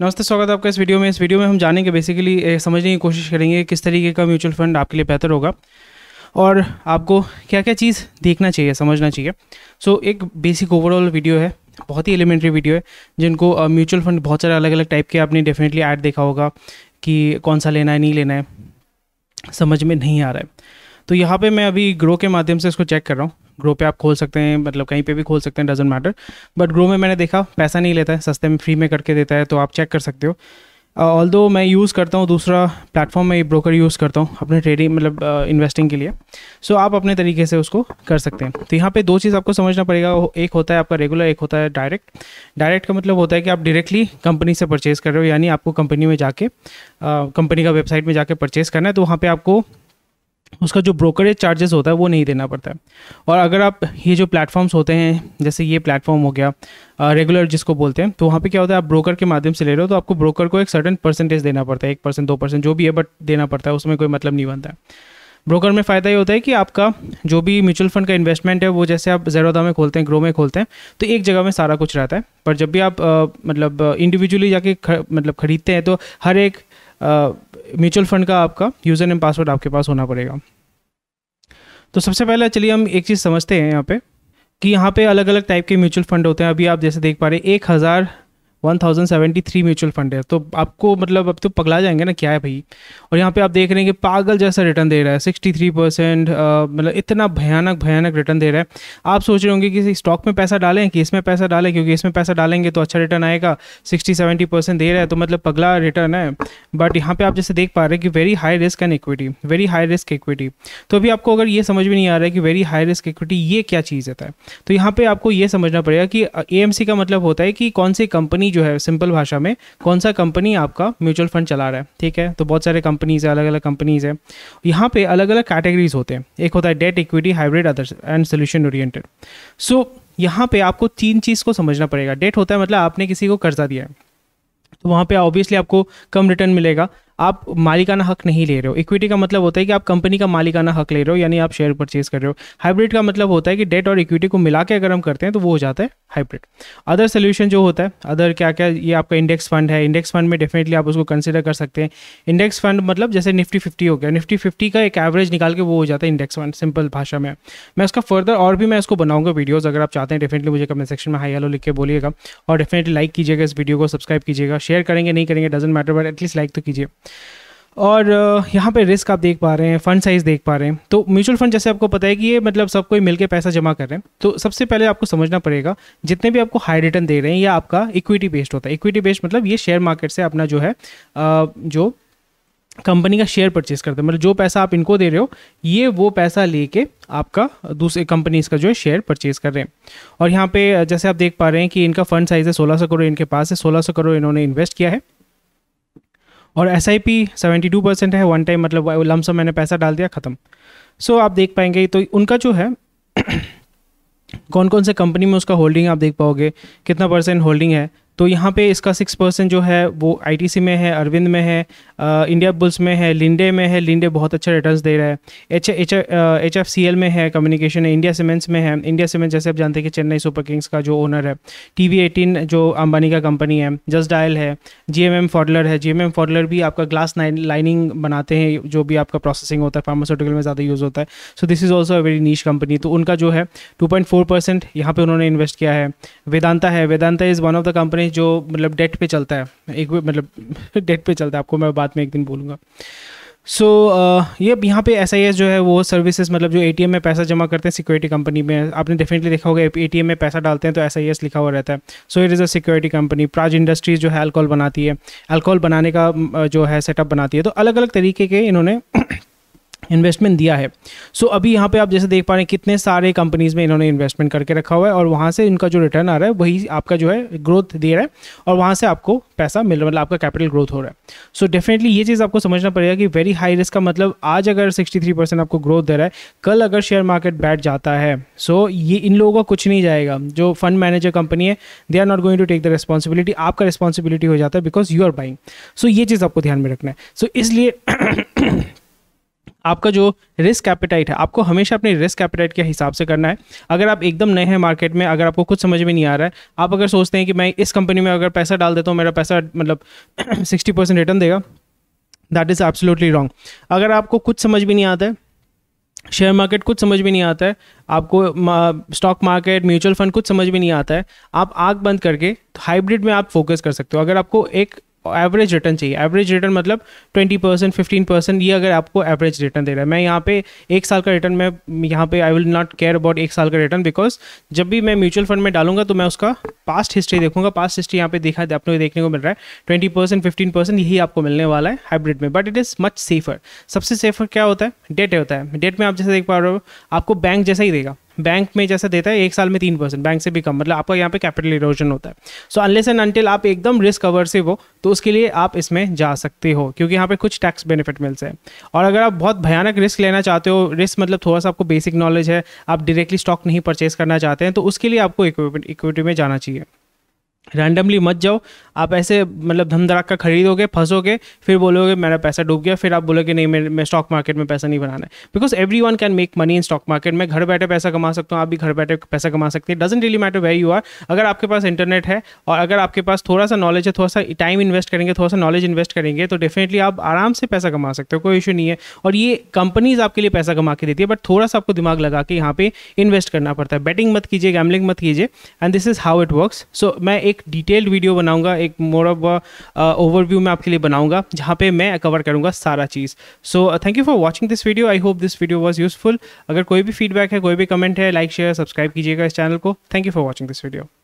नमस्ते स्वागत है आपका इस वीडियो में इस वीडियो में हम जानेंगे बेसिकली समझने की कोशिश करेंगे किस तरीके का म्यूचुअल फंड आपके लिए बेहतर होगा और आपको क्या क्या चीज़ देखना चाहिए समझना चाहिए सो so, एक बेसिक ओवरऑल वीडियो है बहुत ही एलिमेंट्री वीडियो है जिनको म्यूचुअल फंड बहुत सारे अलग अलग टाइप के आपने डेफिनेटली ऐड देखा होगा कि कौन सा लेना है नहीं लेना है समझ में नहीं आ रहा है तो यहाँ पर मैं अभी ग्रो के माध्यम से इसको चेक कर रहा हूँ ग्रो पे आप खोल सकते हैं मतलब कहीं पे भी खोल सकते हैं डजेंट मैटर बट ग्रो में मैंने देखा पैसा नहीं लेता है सस्ते में फ्री में करके देता है तो आप चेक कर सकते हो ऑल uh, दो मैं यूज़ करता हूँ दूसरा प्लेटफॉर्म में ब्रोकर यूज़ करता हूँ अपने ट्रेडिंग मतलब इन्वेस्टिंग uh, के लिए सो so, आप अपने तरीके से उसको कर सकते हैं तो यहाँ पे दो चीज़ आपको समझना पड़ेगा एक होता है आपका रेगुलर एक होता है डायरेक्ट डायरेक्ट का मतलब होता है कि आप डायरेक्टली कंपनी से परचेज़ कर रहे हो यानी आपको कंपनी में जाके कंपनी uh, का वेबसाइट में जाकर परचेज़ करना है तो वहाँ पर आपको उसका जो ब्रोकरेज चार्जेस होता है वो नहीं देना पड़ता है और अगर आप ये जो प्लेटफॉर्म्स होते हैं जैसे ये प्लेटफॉर्म हो गया रेगुलर जिसको बोलते हैं तो वहाँ पे क्या होता है आप ब्रोकर के माध्यम से ले रहे हो तो आपको ब्रोकर को एक सर्टन परसेंटेज देना पड़ता है एक परसेंट दो परसेंट जो भी है बट देना पड़ता है उसमें कोई मतलब नहीं बनता है ब्रोकर में फ़ायदा ये होता है कि आपका जो भी म्यूचुअल फंड का इन्वेस्टमेंट है वो जैसे आप जैरोदा में खोलते हैं ग्रो में खोलते हैं तो एक जगह में सारा कुछ रहता है पर जब भी आप आ, मतलब इंडिविजुअली जाके ख, मतलब खरीदते हैं तो हर एक म्यूचुअल फंड का आपका यूज़र नेम पासवर्ड आपके पास होना पड़ेगा तो सबसे पहले चलिए हम एक चीज़ समझते हैं यहाँ पे कि यहाँ पे अलग अलग टाइप के म्यूचुअल फंड होते हैं अभी आप जैसे देख पा रहे हैं एक हज़ार 1073 म्यूचुअल फंड है तो आपको मतलब अब तो पगला जाएंगे ना क्या है भाई और यहाँ पे आप देख रहे हैं कि पागल जैसा रिटर्न दे रहा है 63 परसेंट मतलब इतना भयानक भयानक रिटर्न दे रहा है आप सोच रहे होंगे कि स्टॉक में पैसा डालें कि इसमें पैसा डालें क्योंकि इसमें पैसा डालेंगे तो अच्छा रिटर्न आएगा सिक्सटी सेवेंटी परसेंट दे रहा है तो मतलब पगला रिटर्न है बट यहाँ पर आप जैसे देख पा रहे हैं कि very high risk and equity very high risk equity तो अभी आपको अगर ये समझ में नहीं आ रहा है कि वेरी हाई रिस्क इक्विटी ये क्या चीज़ है तो यहाँ पर आपको ये समझना पड़ेगा कि ए का मतलब होता है कि कौन सी कंपनी कंपनी जो है सिंपल भाषा में कौन सा कंपनी आपका म्यूचुअल फंड चला रहा है ठीक है तो बहुत सारे कंपनीज है अलग अलग कंपनीज है यहाँ पे अलग अलग कैटेगरीज होते हैं एक होता है debt equity hybrid others and solution oriented so यहाँ पे आपको तीन चीज़ को समझना पड़ेगा डेट होता है मतलब आपने किसी को कर्जा दिया है तो वहाँ पे ऑब्वियसली आपको कम रिटर्न मिलेगा आप मालिकाना हक नहीं ले रहे हो इक्विटी का मतलब होता है कि आप कंपनी का मालिकाना हक ले रहे हो यानी आप शेयर परचेज कर रहे हो हाइब्रिड का मतलब होता है कि डेट और इक्विटी को मिला के अगर हम करते हैं तो वो हो जाता है हाइब्रिड अदर सोल्यूशन जो होता है अदर क्या क्या ये आपका इंडेक्स फंड है इंडेक्स फंड में डेफिनेटली आप उसको कंसिडर कर सकते हैं इंडेक्स फंड मतलब जैसे निफ्टी फिफ्टी हो गया निफ्टी फिफ्टी का एक एवरेज निकाल के वो हो जाता है इंडेक्स फंड सिंपल भाषा में मैं उसका फर्दर और भी मैं उसको बनाऊंगा वीडियोज़ अगर आप चाहते हैं डेफिनेटली मुझे कमेंट सेक्शन में हाई हेलो लिख के बोलिएगा और डेफिनेटली लाइक कीजिएगा इस वीडियो को सब्सक्राइब कीजिएगा शेयर करेंगे नहीं करेंगे doesn't matter but at least like तो कीजिए और यहाँ पे रिस्क आप देख पा रहे हैं फंड साइज़ देख पा रहे हैं तो म्यूचुअल फंड जैसे आपको पता है कि ये मतलब सब कोई मिलकर पैसा जमा कर रहे हैं तो सबसे पहले आपको समझना पड़ेगा जितने भी आपको हाई रिटर्न दे रहे हैं या आपका इक्विटी बेस्ड होता है इक्विटी बेस्ड मतलब ये शेयर मार्केट से अपना जो है जो कंपनी का शेयर परचेज करते हैं मतलब जो पैसा आप इनको दे रहे हो ये वो पैसा लेके आपका दूसरे कंपनीज का जो है शेयर परचेज कर रहे हैं और यहाँ पे जैसे आप देख पा रहे हैं कि इनका फंड साइज़ है सोलह करोड़ इनके पास है सोलह करोड़ इन्होंने इन्वेस्ट किया है और S I P seventy two percent है वन टाइम मतलब लमसम मैंने पैसा डाल दिया ख़त्म सो so, आप देख पाएंगे तो उनका जो है कौन कौन से कंपनी में उसका होल्डिंग आप देख पाओगे कितना परसेंट होल्डिंग है तो यहाँ पे इसका सिक्स परसेंट जो है वो आईटीसी में है अरविंद में है आ, इंडिया बुल्स में है लिंडे में है लिंडे बहुत अच्छा रिटर्न दे रहा है H H H F C L में है कम्युनिकेशन है इंडिया सीमेंट्स में है इंडिया सीमेंट्स जैसे आप जानते हैं कि चेन्नई सुपर किंग्स का जो ओनर है टी वी एटीन जो अंबानी का कंपनी है जस्ट डायल है जी एम एम फॉडलर है जी एम एम फॉडलर भी आपका ग्लास लाइनिंग बनाते हैं जो भी आपका प्रोसेसिंग होता है फार्मास्यूटिकल में ज़्यादा यूज़ होता है so this is also a very niche company तो उनका जो है टू पॉइंट फोर परसेंट यहाँ पर उन्होंने इन्वेस्ट किया है वेदांता है Vedanta is one of the company जो मतलब डेट पे चलता है एक मतलब डेट पे चलता है आपको मैं बाद में एक दिन बोलूँगा सो so, uh, ये यहाँ पे एस जो है वो सर्विसेज मतलब जो एटीएम में पैसा जमा करते हैं सिक्योरिटी कंपनी में आपने डेफिनेटली देखा होगा एटीएम में पैसा डालते हैं तो एस लिखा हुआ रहता है so it is a security company Praj Industries जो है अल्कोहल बनाती है अल्कोहल बनाने का जो है सेटअप बनाती है तो अलग अलग तरीके के इन्होंने इन्वेस्टमेंट दिया है सो so, अभी यहाँ पे आप जैसे देख पा रहे हैं कितने सारे कंपनीज में इन्होंने इन्वेस्टमेंट करके रखा हुआ है और वहाँ से इनका जो रिटर्न आ रहा है वही आपका जो है ग्रोथ दे रहा है और वहाँ से आपको पैसा मिल रहा है मतलब आपका कैपिटल ग्रोथ हो रहा है सो so, डेफिनेटली ये चीज़ आपको समझना पड़ेगा कि वेरी हाई रिस्क का मतलब आज अगर सिक्सटी आपको ग्रोथ दे रहा है कल अगर शेयर मार्केट बैठ जाता है सो so, ये इन लोगों का कुछ नहीं जाएगा जो फंड मैनेजर कंपनी है they are not going to take the responsibility आपका रिस्पॉन्सिबिलिटी हो जाता है because you are buying so ये चीज़ आपको ध्यान में रखना है सो so, इसलिए आपका जो रिस्क कैपिटाइट है आपको हमेशा अपने रिस्क कैपिटाइट के हिसाब से करना है अगर आप एकदम नए हैं मार्केट में अगर आपको कुछ समझ में नहीं आ रहा है आप अगर सोचते हैं कि मैं इस कंपनी में अगर पैसा डाल देता हूँ मेरा पैसा मतलब सिक्सटी परसेंट रिटर्न देगा दैट इज़ एब्सोलूटली रॉन्ग अगर आपको कुछ समझ भी नहीं आता है शेयर मार्केट कुछ समझ भी नहीं आता है आपको स्टॉक मार्केट म्यूचुअल फंड कुछ समझ भी नहीं आता है आप आग बंद करके तो हाइब्रिड में आप फोकस कर सकते हो अगर आपको एक एवरेज रिटर्न चाहिए एवरेज रिटर्न मतलब ट्वेंटी परसेंट फिफ्टीन परसेंट ये अगर आपको एवरेज रिटर्न दे रहा है मैं यहाँ पे एक साल का रिटर्न मैं यहाँ पे I will not care about एक साल का रिटर्न बिकॉज जब भी मैं म्यूचुअल फंड में डालूंगा तो मैं उसका पास्ट हिस्ट्री देखूंगा पास्ट हिस्ट्री यहाँ पे देखा आपको देखने को मिल रहा है ट्वेंटी परसेंट फिफ्टीन परसेंट यही आपको मिलने वाला है हाइब्रिड में but it is much safer सबसे सेफर क्या होता है डेट होता है डेट में आप जैसे देख पा रहे हो आपको बैंक जैसा ही देगा बैंक में जैसे देता है एक साल में तीन परसेंट बैंक से भी कम मतलब आपका यहाँ पे कैपिटल इरोजन होता है सो अनलेस एंड अनटिल आप एकदम रिस्क अवर्सिव हो तो उसके लिए आप इसमें जा सकते हो क्योंकि यहाँ पे कुछ टैक्स बेनिफिट मिलते हैं और अगर आप बहुत भयानक रिस्क लेना चाहते हो रिस्क मतलब थोड़ा सा आपको बेसिक नॉलेज है आप डायरेक्टली स्टॉक नहीं परचेस करना चाहते हैं तो उसके लिए आपको इक्विटी में जाना चाहिए रैंडमली मत जाओ आप ऐसे मतलब धम धड़ाक का खरीदोगे फंसोगे फिर बोलोगे मेरा पैसा डूब गया फिर आप बोलोगे नहीं मैं मैं स्टॉक मार्केट में पैसा नहीं बनाना है because everyone can make money in stock market मैं घर बैठे पैसा कमा सकता हूँ आप भी घर बैठे पैसा कमा सकते हैं doesn't really matter very you are अगर आपके पास इंटरनेट है और अगर आपके पास थोड़ा सा नॉलेज है थोड़ा सा टाइम इन्वेस्ट करेंगे थोड़ा सा नॉलेज इन्वेस्ट करेंगे तो डेफिनेटली आप आराम से पैसा कमा सकते हो कोई इशू नहीं है और ये कंपनीज आपके लिए पैसा कमा के देती है बट थोड़ा सा आपको दिमाग लगा के यहाँ पे इन्वेस्ट करना पड़ता है बैटिंग मत कीजिए गैमलिंग मत कीजिए and this is how it works so मैं एक एक डिटेल्ड वीडियो बनाऊंगा एक मोर ऑफ ओवरव्यू मैं आपके लिए बनाऊंगा जहाँ पे मैं कवर करूँगा सारा चीज़ so thank you for watching this video I hope this video was useful अगर कोई भी फीडबैक है कोई भी कमेंट है लाइक शेयर सब्सक्राइब कीजिएगा इस चैनल को thank you for watching this video